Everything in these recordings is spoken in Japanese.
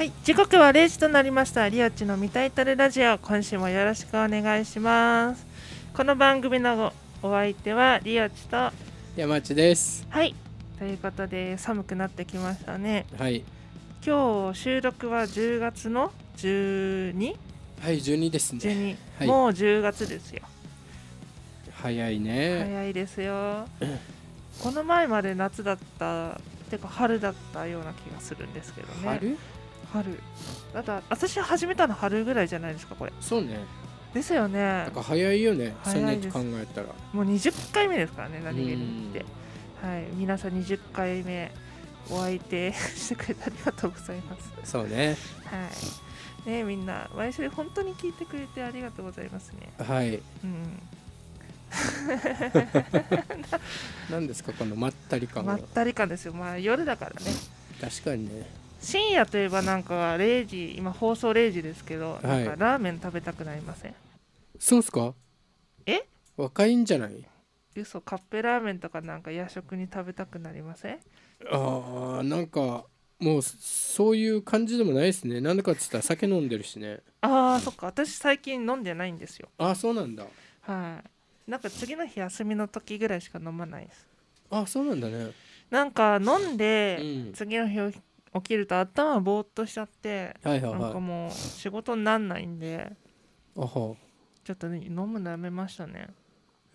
はい、時刻は0時となりました。リアチの見たいたるラジオ、今週もよろしくお願いします。この番組のお相手はリアチと山地です。はい、ということで寒くなってきましたね。はい。今日収録は10月の 12? はい、12ですね。12、はい、もう10月ですよ。早いね。早いですよ。この前まで夏だった。てか春だったような気がするんですけどね。春春だって私始めたの春ぐらいじゃないですかこれそうねですよねなんか早いよねそん考えたらもう20回目ですからね何気にってはい皆さん20回目お相手 してくれてありがとうございますそうねはいねみんな毎週本当に聞いてくれてありがとうございますねはいうん何 ですかこのまったり感まったり感ですよまあ夜だからね確かにね深夜といえばなんか0時今放送0時ですけど、はい、なんかラーメン食べたくなりませんそうっすかえ若いんじゃない嘘カッペラーメンとかなんか夜食に食べたくなりませんあーなんかもうそういう感じでもないですねなんでかっつったら酒飲んでるしねああそっか私最近飲んでないんですよああそうなんだはいなんか次の日休みの時ぐらいしか飲まないですあそうなんだねなんか飲んで、次の日起きると頭ぼーっとしちゃって、はいはいはい、なんかもう仕事になんないんであはちょっと、ね、飲むのやめましたね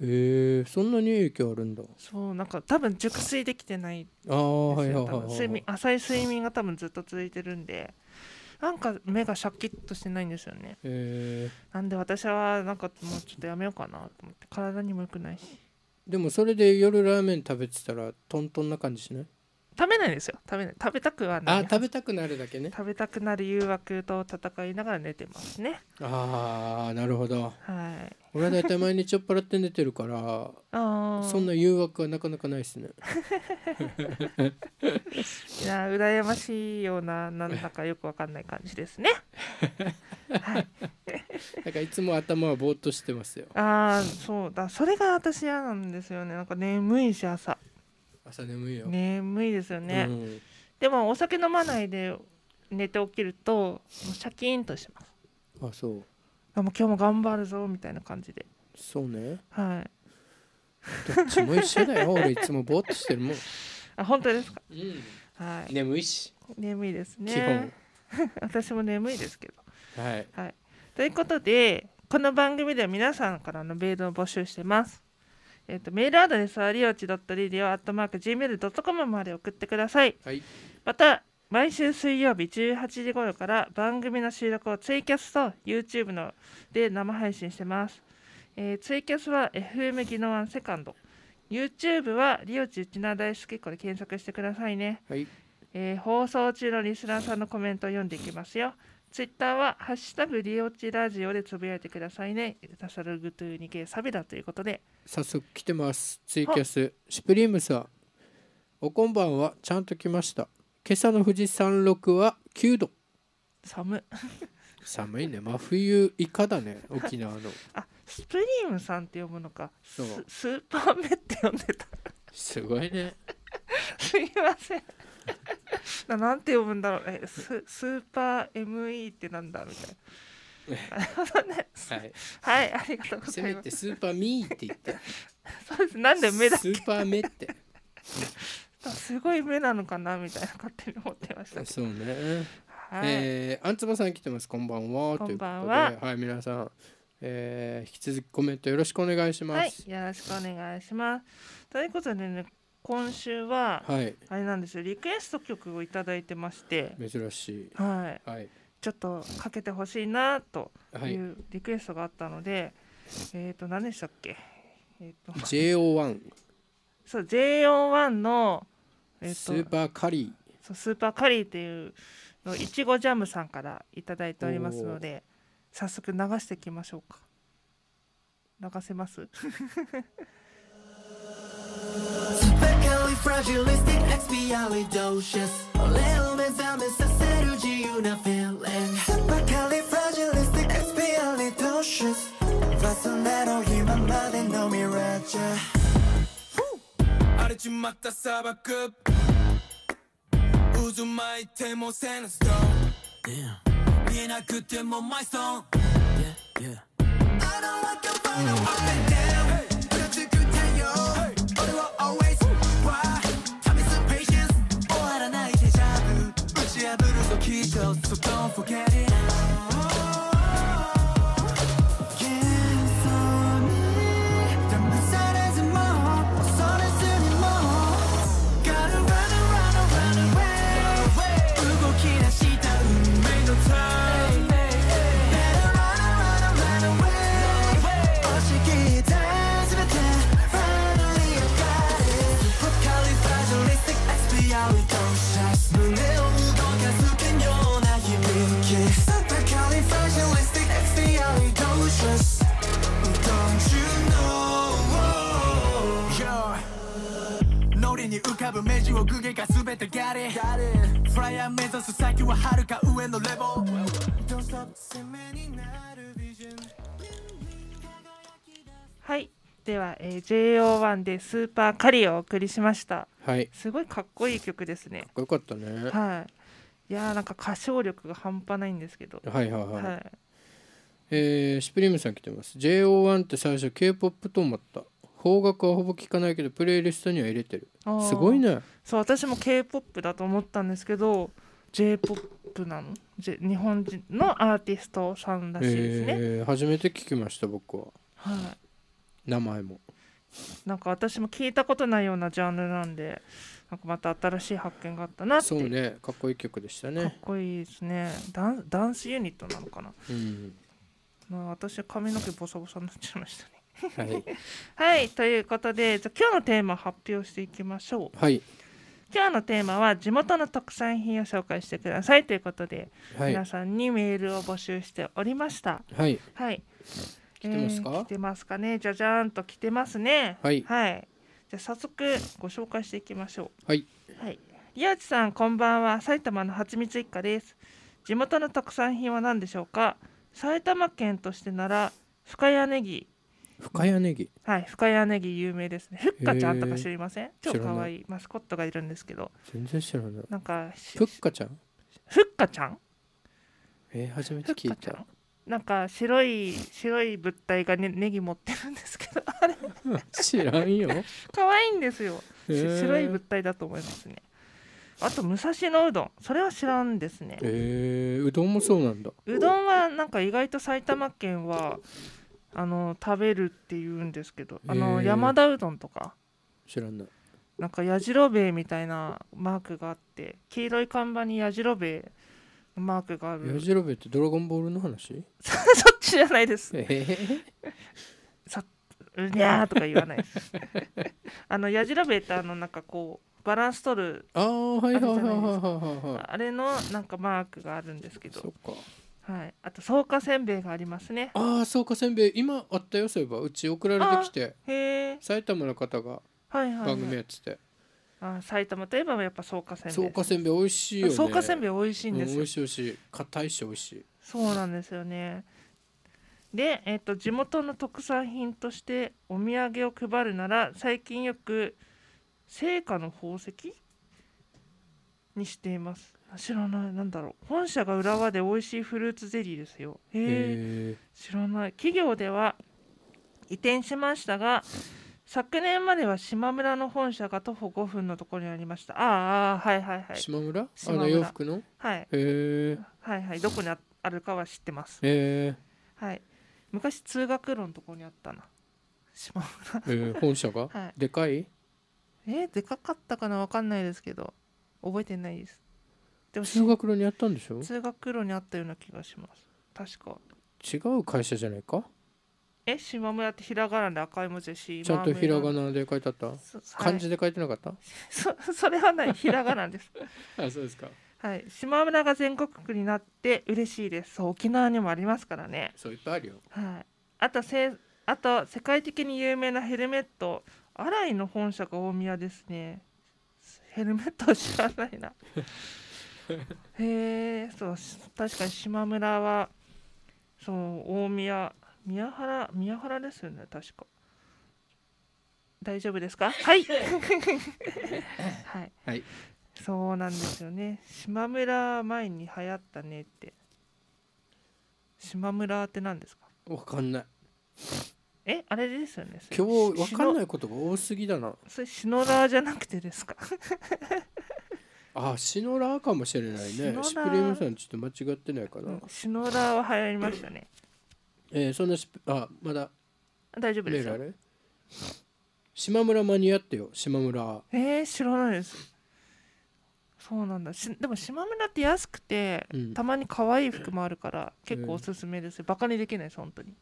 へえそんなに影響あるんだそうなんか多分熟睡できてないああはいはいはい、睡眠浅い睡眠が多分ずっと続いてるんでなんか目がシャキッとしてないんですよねへえなんで私はなんかもうちょっとやめようかなと思って体にも良くないしでもそれで夜ラーメン食べてたらトントンな感じしない食べないですよ食べない食べたくはないあ食べたくなるだけね食べたくなる誘惑と戦いながら寝てますねああなるほどはい俺は大体毎日酔っ払って寝てるから そんな誘惑はなかなかないですね いや羨ましいようななんだかよくわかんない感じですね はいなんかいつも頭はぼーっとしてますよああそうだそれが私嫌なんですよねなんか眠いし朝朝眠いよ眠いですよね、うん、でもお酒飲まないで寝て起きるともうシャキーンとしますあそうあもう今日も頑張るぞみたいな感じでそうねはいどっちも一緒だよ 俺いつもぼーっとしてるもんあ本当ですか、うん、はい眠いし眠いですね基本 私も眠いですけどはい、はい、ということでこの番組では皆さんからのメールを募集してますえーと、メールアドレスはりおち .radio.gmail.com まで送ってください、はい、また毎週水曜日18時頃から番組の収録をツイキャスと YouTube ので生配信してます、えー、ツイキャスは FM 技能ワンセカンド YouTube はリオチウチナ大好きこれ検索してくださいね、はい、えー、放送中のリスナーさんのコメントを読んでいきますよツイッターは、ハッシュタグリオチラジオでつぶやいてくださいね。ダサログトゥーニケサビだということで。早速来てます。ツイキャス、シュプリームさん。おこんばんは、ちゃんと来ました。今朝の富士山麓は9度。寒寒いね。真冬以下だね、沖縄の。あ、スプリームさんって読むのか。そうスーパーメって読んでた。すごいね。すいません。ななんて呼ぶんだろうねススーパー ME ってなんだみたいな。なるほどね。はい、はい、ありがとうございます。てスーパーミーって言ってそうです。なんで目だスーパー目ってすごい目なのかなみたいな勝手に思ってましたそうねはい。えー、あんつばさん来てますこんばんはこんばんはということではい皆さん、えー、引き続きコメントよろしくお願いします、はい、よろしくお願いします。ということでね、今週は、はい、あれなんですよリクエスト曲を頂いてまして珍しい、はい、はい、ちょっとかけてほしいなというリクエストがあったので、はい、えっ、ー、と何でしたっけ、えーと、JO1 そう JO1 の、えーと、とスーパーカリーそうスーパーカリーっていうのいちごジャムさんから頂いておりますので早速流していきましょうか流せます Supercalifragilisticexpialidocious A little bit down is a synergy you not feeling Supercalifragilisticexpialidocious vasonero oh, no mirage 아래쯤맞다 사바급 우주마이 테모 세나스톤 니나 I don't like your final So don't forget に浮かぶ目地を具現化べてギリフライヤー目指す先ははるか上のレボはいでは、えー、JO1 でスーパーカリをお送りしましたはいすごいかっこいい曲ですねかっこよかったねはいいやなんか歌唱力が半端ないんですけどはいはいはい、はい、えー、シュプリームさん来てます JO1 って最初 K-POP と思った邦楽はほぼ聞かないけどプレイリストには入れてるすごいねそう私も k p o p だと思ったんですけど j p o p なの、J、日本人のアーティストさんらしいですね、えー、初めて聞きました僕ははい名前もなんか私も聞いたことないようなジャンルなんでなんかまた新しい発見があったなってそうねかっこいい曲でしたねかっこいいですねダンダンスユニットなのかな、うん、まあ、私髪の毛ボサボサになっちゃいましたねはい、はい、ということでじゃ今日のテーマ発表していきましょう。はい今日のテーマは地元の特産品を紹介してくださいということで、はい、皆さんにメールを募集しておりました。はい。はい。来てますか、えー、来てますかね。じゃじゃんと来てますね。はい。はい。じゃ早速ご紹介していきましょう。はい。はい。リアさんこんばんは。埼玉のはちみつ一家です。地元の特産品は何でしょうか。埼玉県としてなら深谷ネギ、深谷ネギはい深谷ネギ有名ですねふっかちゃんとか知りません超かわいいマスコットがいるんですけど全然知らないなんかふっかちゃんふっかちゃんえー、初めて聞いたなんか白い白い物体がねネギ持ってるんですけどあれ 知らんよ可愛いんですよ、白い物体だと思いますねあと武蔵野うどんそれは知らんですねえー、うどんもそうなんだうどんはなんか意外と埼玉県はあの食べるっていうんですけどあの、山田うどんとか知らないなんかやじろべえみたいなマークがあって黄色い看板にやじろべえマークがあるやじろべえってドラゴンボールの話 そっちじゃないですえうにゃーとか言わないです あのやじろべえってあのなんかこうバランス取るあはいはいはいあれのなんかマークがあるんですけどそっかはい、あと草加せんべいがありますねああ草加せんべい今あったよそういえばうち送られてきて埼玉の方がはいはい、番組やってて、あ埼玉といえばやっぱ草加せんべい草加せんべい美味しいよね草加せんべい美味しいんですよ、美味しい美味しい硬いし美味しいそうなんですよねで、えーと、と地元の特産品としてお土産を配るなら最近よく「聖火の宝石」にしています知らないなんだろう本社が浦和で美味しいフルーツゼリーですよへえ知らない企業では移転しましたが昨年までは島村の本社が徒歩5分のところにありましたああはいはいはい島村あの洋服のはいへえはいはいどこにあるかは知ってますへえはい昔通学路のところにあったな島村え本社が、はい、でかいえー、でかかったかなわかんないですけど覚えてないですでも通学路にあったんでしょ通学路にあったような気がします確か違う会社じゃないかえ島村ってひらがなで赤い文字でし。ちゃんとひらがなで書いてあった、はい、漢字で書いてなかった そそれはないひらがなです あそうですかはい島村が全国区になって嬉しいですそう沖縄にもありますからねそういっぱいあるよはいあとせあと世界的に有名なヘルメット新井の本社が大宮ですねヘルメット知らないな へえそう確かに島村はそう大宮宮原宮原ですよね確か大丈夫ですか はいはい、はい、そうなんですよね島村前に流行ったねって島村って何ですかわかんないえあれですよね今日わかんないことが多すぎだなそれ篠田じゃなくてですか あシノラーかもしれないねシプリームさんちょっと間違ってないかな、シノラーは流行りましたねえー、そんなあまだ大丈夫ですよ島村間に合ってよ島村えー、知らないですそうなんだでも島村って安くて、うん、たまに可愛い服もあるから結構おすすめです、えー、バカにできないです本当に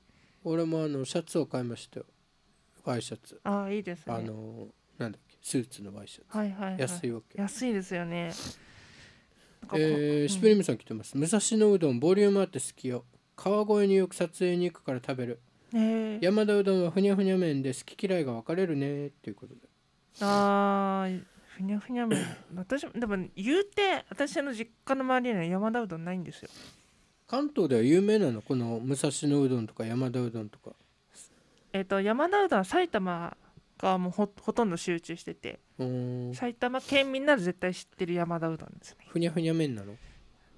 俺もあのシャツを買いましたよワイシャツああいいですねあのなんだっけスーツのワイシャツ、はいはいはい、安いわけ安いですよねえー、シュプリームさん来てます、武蔵野うどんボリュームあって好きよ川越によく撮影に行くから食べる、山田うどんはふにゃふにゃ麺で好き嫌いが分かれるねっていうことでああふにゃふにゃ麺 私もでも言うて私の実家の周りには山田うどんないんですよ関東では有名なのこの武蔵野うどんとか山田うどんとかえっ、ー、と山田うどんは埼玉がもうほとんど集中してて埼玉県民なら絶対知ってる山田うどんですねふにゃふにゃ麺なの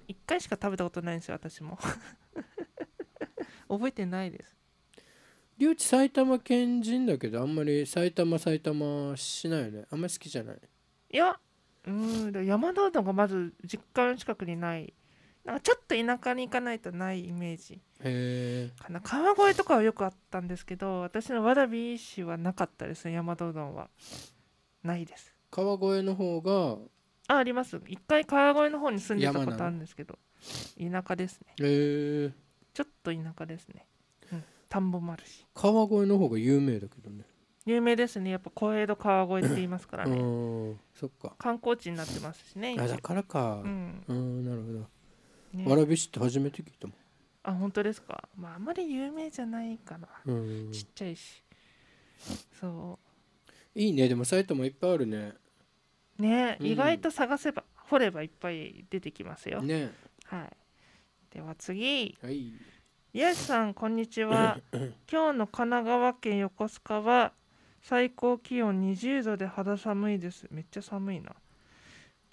一回しか食べたことないんですよ私も 覚えてないですりゅうち埼玉県人だけどあんまり埼玉埼玉しないよねあんまり好きじゃないいやうん山田うどんがまず実家の近くにないなんかちょっと田舎に行かないとないイメージかな川越とかはよくあったんですけど私の蕨市はなかったですね山田うどんはないです川越の方がああります一回川越の方に住んでたことあるんですけど田舎ですねへえちょっと田舎ですね、うん、田んぼもあるし川越の方が有名だけどね有名ですねやっぱ小江戸川越って言いますからね そっか観光地になってますしねあだからか、うん、うんなるほどね、わらび市って初めて聞いたもんあ本当ですかまああんまり有名じゃないかな、ちっちゃいしそういいねでも埼玉いっぱいあるねね、うん、意外と探せば掘ればいっぱい出てきますよねはいでは次はいやしさんこんにちは 今日の神奈川県横須賀は最高気温20度で肌寒いですめっちゃ寒いな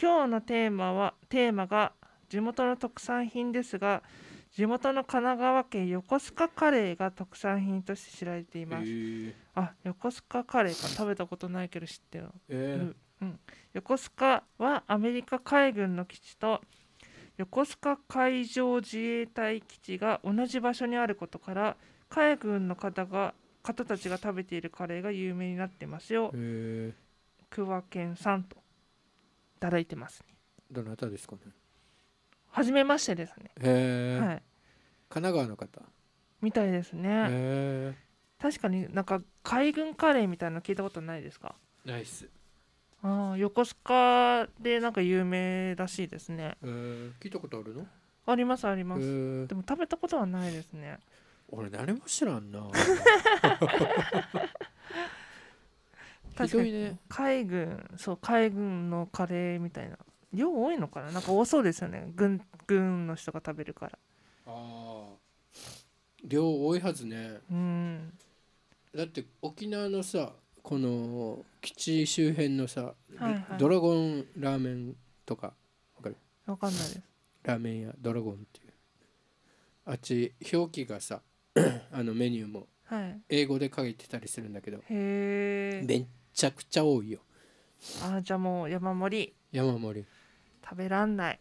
今日のテーマはテーマが地元の特産品ですが地元の神奈川県横須賀カレーが特産品として知られています、えー、あ横須賀カレーか食べたことないけど知ってる、えー、うん、横須賀はアメリカ海軍の基地と横須賀海上自衛隊基地が同じ場所にあることから海軍の方が方たちが食べているカレーが有名になってますよ、桑県さんといただいてますねどなたですかね初めましてですねはい、神奈川の方みたいですね確かになんか海軍カレーみたいな聞いたことないですかないっすああ横須賀でなんか有名らしいですね聞いたことあるのありますありますでも食べたことはないですね俺誰も知らんな 確かに、ね、海軍そう海軍のカレーみたいな量多いのかななんか多そうですよね軍軍の人が食べるからああ量多いはずねうんだって沖縄のさこの基地周辺のさ、はいはい、ドラゴンラーメンとかわかるわかんないですラーメン屋ドラゴンっていうあっち表記がさ あのメニューも英語で書いてたりするんだけど、はい、へえめっちゃくちゃ多いよあじゃあもう山盛り山盛り食べらんない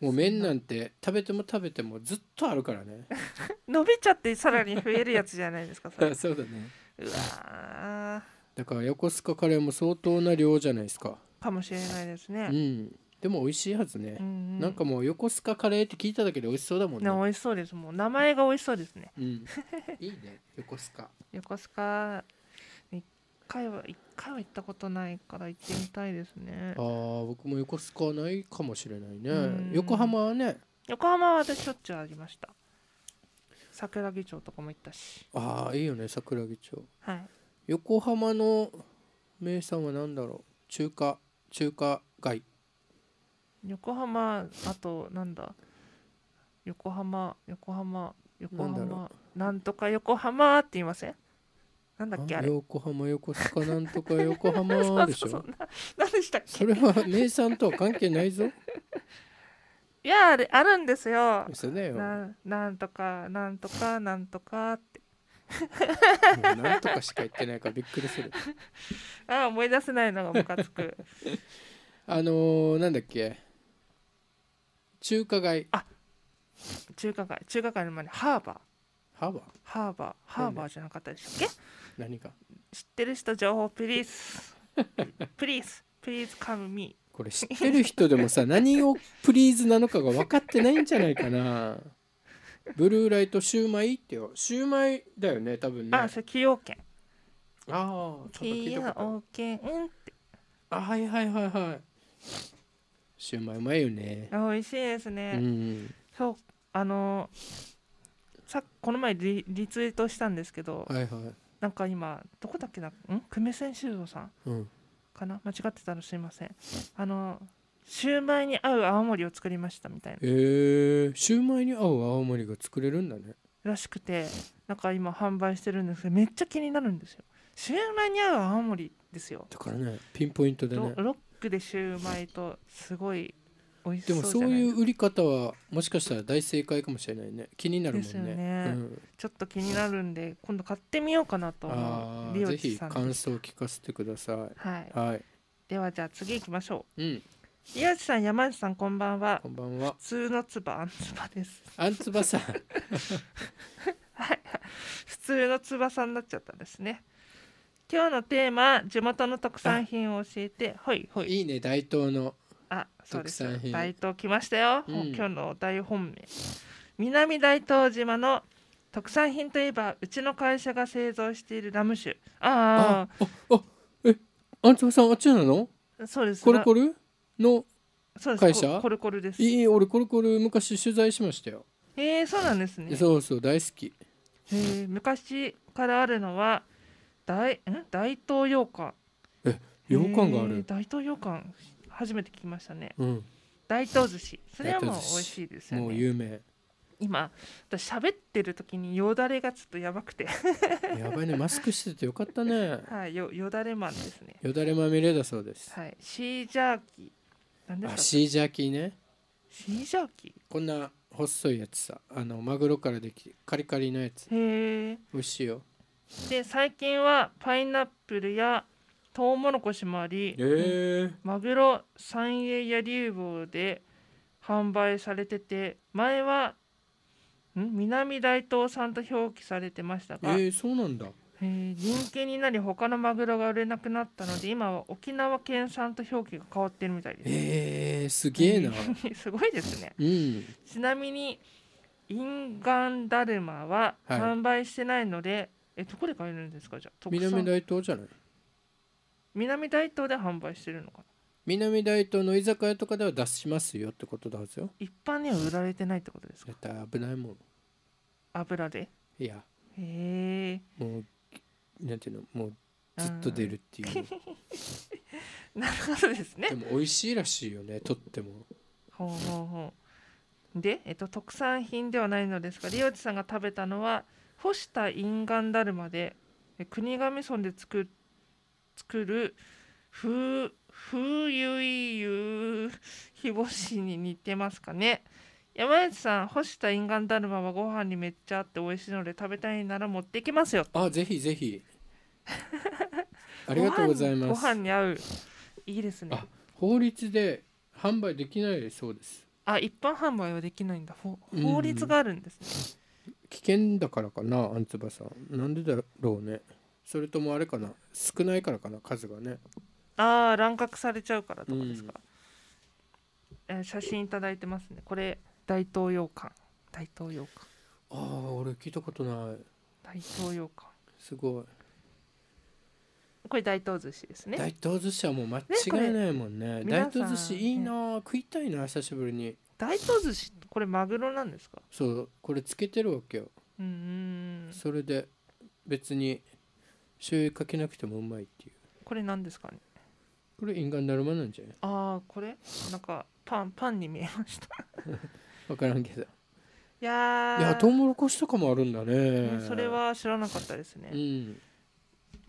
もう麺なんて食べても食べてもずっとあるからね 伸びちゃってさらに増えるやつじゃないですかそ そうだねうわだから横須賀カレーも相当な量じゃないですかかもしれないですねうんでも美味しいはずね、うんうん、なんかもう横須賀カレーって聞いただけで美味しそうだもんね美味しそうですもう名前が美味しそうですね、うん、いいね横須賀 横須賀回は1回は行ったことないから行ってみたいですねああ僕も横須賀はないかもしれないね横浜はね横浜は私しょっちゅうありました桜木町とかも行ったしああいいよね桜木町はい横浜の名産は何だろう中華中華街横浜あとなんだ横浜横浜横浜なんとか横浜って言いませんなんだっけあれ横浜横須賀なんとか 横浜でしょそ何でしたっけそれは名産とは関係ないぞ いやあれあるんですよそななんとかなんとかなんとかってなんとかしか言ってないからびっくりする あ思い出せないのがムカつくあのー、なんだっけ中華街あ中華街中華街の前にハーバーハーバーハーバーハーバーじゃなかったでしたっけ何か知ってる人情報プリースプリースプリーズカムミこれ知ってる人でもさ 何をプリーズなのかが分かってないんじゃないかなブルーライトシューマイってよシューマイだよね多分ねあそれ崎陽軒ああ崎陽軒ってあはいはいはいはいシューマイうまいよねあ美味しいですね、うん、そうあのさこの前リリツイートしたんですけど、はいはい、なんか今どこだっけなん久米千修造さん、うん、かな間違ってたらすいませんあのシューマイに合う青森を作りましたみたいなえー、シューマイに合う青森が作れるんだねらしくてなんか今販売してるんですけどめっちゃ気になるんですよシューマイに合う青森ですよだからねピンポイントでねロックでシューマイとすごいでもそういう売り方はもしかしたら大正解かもしれないね気になるもんね、ねうん、ちょっと気になるんで今度買ってみようかなと思うぜひ感想を聞かせてください、はい、はい、ではじゃあ次行きましょう、うんリアさん、山内さん、こんばんは。こんばんは。普通のつば、あんつばです。あんつばさん。はい、普通のつばさんになっちゃったですね。今日のテーマ、地元の特産品を教えて、はいはい。いいね、大東の。そうです大東来ましたよ、うん、今日の大本命南大東島の特産品といえばうちの会社が製造しているラム酒ああああ。えあんつまさんあっちなのそうですコルコルの会社コルコルですいい俺コルコル昔取材しましたよえー、そうなんですねそうそう大好き、えー、昔からあるのは大ん大東洋館え洋館がある、えー、大東洋館初めて聞きましたね、うん、大東寿司それはもう美味しいですよねもう有名今私喋ってる時によだれがちょっとやばくて やばいねマスクしててよかったねはいよよだれマンですねよだれまみれだそうですはいシージャーキーあシージャーキーねシージャーキーこんな細いやつさあのマグロからできるカリカリのやつへえ美味しいよで最近はパイナップルやトウモロコシもあり、えー、マグロ三栄や流房で販売されてて前は南大東産と表記されてましたが、えー、そうなんだ、えー、人気になり他のマグロが売れなくなったので今は沖縄県産と表記が変わってるみたいですえー、すげえな すごいですね、うん、ちなみにインガンダルマは販売してないので、はい、えどこで買えるんですかじゃあ南大東じゃない南大東で販売してるのかな南大東の居酒屋とかでは出しますよってことだんですよ一般には売られてないってことですかだって危ないもん油でいやへえもうなんていうのもうずっと出るっていう なるほどですねでも美味しいらしいよねとってもほうほうほうで、えっと、特産品ではないのですがリオチさんが食べたのは干したインガンダルマで国頭村で作っ作るふ風ゆいゆ日干しに似てますかね山内さん干したインガンダルまはご飯にめっちゃあって美味しいので食べたいなら持ってきますよあぜひぜひありがとうございますご飯に合ういいですね法律で販売できないそうですあ一般販売はできないんだ法律があるんですね、うん、危険だからかなあんつばさんなんでだろうねそれともあれかな少ないからかな数がねああ乱獲されちゃうからとかですか、うん、えー、写真頂いてますねこれ大東洋館大東洋館ああ俺聞いたことない大東洋館すごいこれ大東寿司ですね大東寿司はもう間違いないもんね、ね、大東寿司いいな、ね、食いたいな久しぶりに大東寿司これマグロなんですかそうこれつけてるわけようんそれで別に醤油かけなくてもうまいっていうこれ何ですかねこれ印鑑だるまなんじゃないああこれなんかパンパンに見えました分 からんけどいやいやトウモロコシとかもあるんだね、ね、それは知らなかったですね、うん、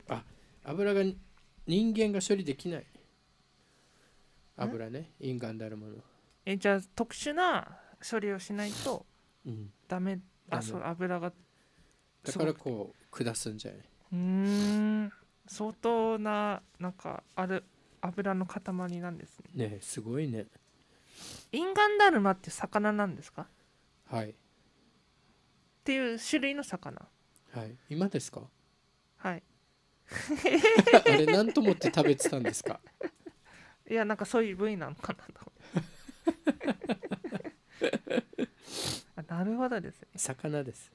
あ油が人間が処理できない油ね印鑑だるまのえじゃあ特殊な処理をしないとダメ、うん、あそう油がだからこう下すんじゃないうん相当ななんかある油の塊なんですねねすごいねインガンダルマって魚なんですかはいっていう種類の魚はい今ですかはい あれ何と思って食べてたんですか いやなんかそういう部位なのかなと なるほどですね魚です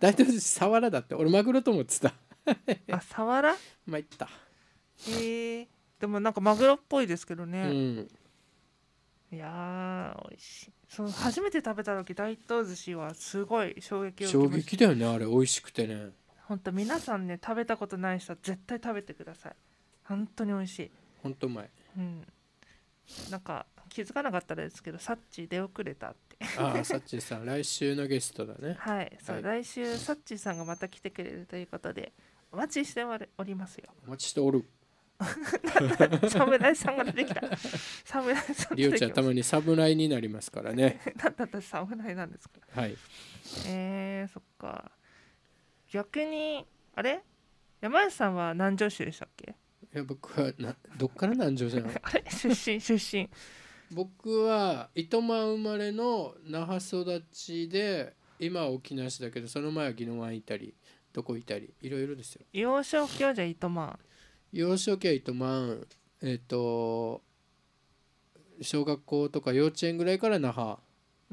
大東寿司さサワラだって俺マグロと思ってたあサワラまいったえー、でもなんかマグロっぽいですけどね、うんいやお美味しいその初めて食べた時大東寿司はすごい衝撃を衝撃だよねあれ美味しくてねほんと皆さんね食べたことない人は絶対食べてください本当に美味しい本当うまいうんなんか気づかなかったですけどサッチ出遅れたってああサッチさん来週のゲストだね はいそう、来週サッチさんがまた来てくれるということでお待ちしておりますよお待ちしておる侍 さんが出てきた。侍 さん。りおちゃんたまに侍になりますからね。なんだ私侍なんですか。らはい。えー、そっか。逆にあれ山内さんは南城市でしたっけ？いや僕はなどっから南城じゃない。あれ出身。出身僕は糸満生まれの那覇育ちで今は沖縄市だけどその前は宜野湾いたりどこいたりいろいろですよ幼少期はじゃあ糸満幼少期は糸満えっ、ー、と小学校とか幼稚園ぐらいから那覇あ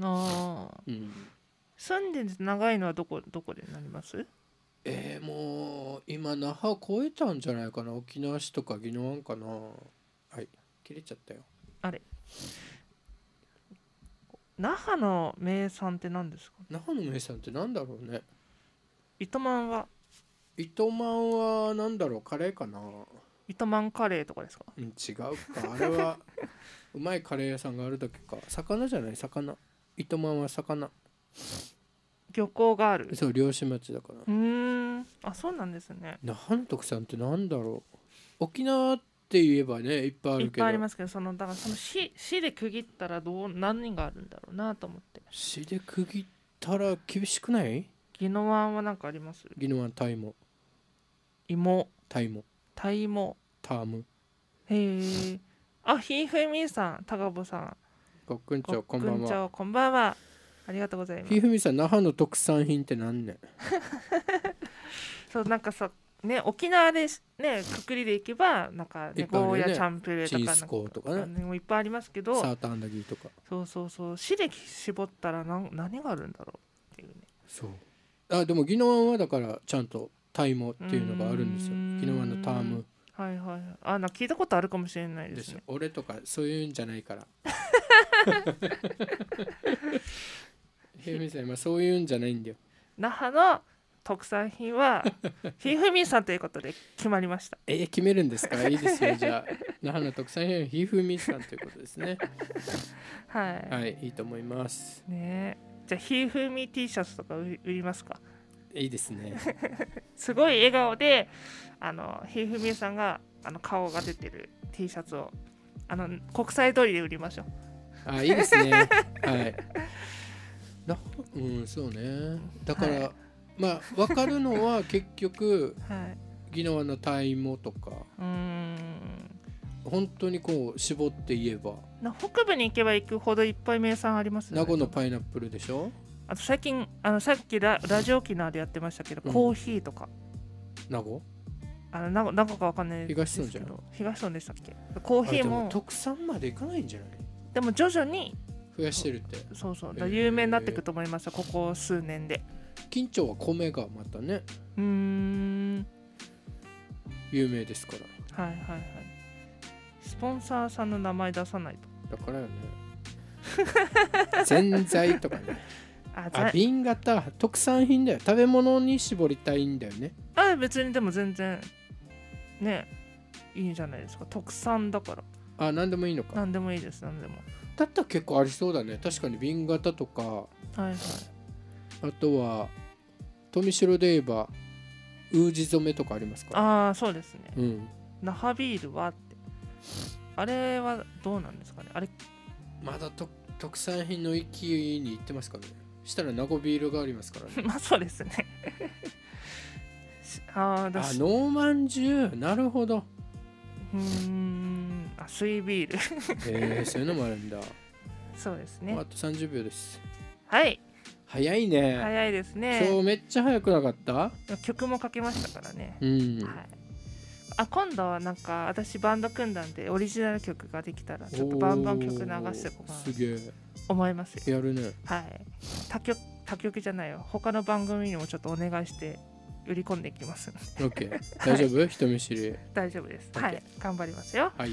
あ、うん、住んで長いのはどこどこでなりますえー、もう今那覇超えたんじゃないかな沖縄市とか宜野湾かなはい切れちゃったよあれ那覇の名産って何ですか那覇の名産って何だろうね糸満は糸満は何だろうカレーかな糸満カレーとかですかうん違うかあれは うまいカレー屋さんがあるだけか魚じゃない魚糸満は魚漁港があるそう漁師町だからうんあそうなんですね那覇の特産って何だろう沖縄って言えばねいっぱいあるけどいっぱいありますけどそのだからその市市で区切ったらどう何人があるんだろうなと思って死で区切ったら厳しくないギノワンは何かありますギノワンタイモ芋タイモタイモタームへえあひふみさん高ぼさんごっくんちょこんばんはこんばんはありがとうございますひふみさん那覇の特産品って何ね そうなんかさね、沖縄でねくくりでいけばなんか、ね、ゴーヤチャンプルーとかとかねもいっぱいありますけどサーターアンダギーとかそうそうそう市歴絞ったら何何があるんだろうっていうねそうあでも宜野湾はだからちゃんとタイモっていうのがあるんですよ宜野湾のタームはいはい、あな聞いたことあるかもしれないです、ね、俺とかそういうんじゃないから平明 さん、まあ、そういうんじゃないんだよ那覇の特産品は ひふみんさんということで決まりましたええ、決めるんですか いいですよじゃあ那覇の特産品ひふみんさんということですねはい、はい、いいと思いますねじゃあひふみ T シャツとか売りますかいいですね すごい笑顔であのひふみんさんがあの顔が出てる T シャツをあの国際通りで売りましょうあいいですねはいうんそうねだから、はいまあ分かるのは 結局、はい、宜野湾の体毛とかうん本当にこう絞って言えば北部に行けば行くほどいっぱい名産ありますね名護のパイナップルでしょあと最近あのさっきララジオ沖縄でやってましたけど、うん、コーヒーとか名護あの名護名護かわかんないですけど東村東村でしたっけコーヒーも特産まで行かないんじゃないでも徐々に増やしてるってそうそう有名になっていくと思います、ここ数年で緊張は米がまたねうん有名ですからはいはいはいスポンサーさんの名前出さないとだからよね全いとかね ああ瓶型特産品だよ食べ物に絞りたいんだよねあ別にでも全然ねいいんじゃないですか特産だからあ何でもいいのか何でもいいです何でもだったら結構ありそうだね確かに瓶型とかはいはいあとは富城で言えばウじ染めとかありますかああそうですね、うん、那覇ビールはってあれはどうなんですかねあれまだと特産品の域に行ってますかねしたら名護ビールがありますからね まあそうですね ああノーマンジュなるほどうんあ水ビール えー、そういうのもあるんだそうですねあと30秒ですはい早いね早いですね今日めっちゃ早くなかった曲もかけましたからね、うんはい、あ今度はなんか私バンド組んだんでオリジナル曲ができたらちょっとバンバン曲流してこうかなすげえ思いますやるねはい他曲他曲じゃないよ他の番組にもちょっとお願いして売り込んでいきますオッケー大丈夫、はい、人見知り大丈夫です、はい頑張りますよはい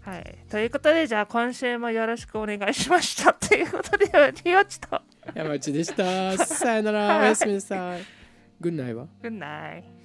はい、ということでじゃあ今週もよろしくお願いしましたということでリオチと。山内でした。さよなら。おやすみなさい。グンナイはグンナイ。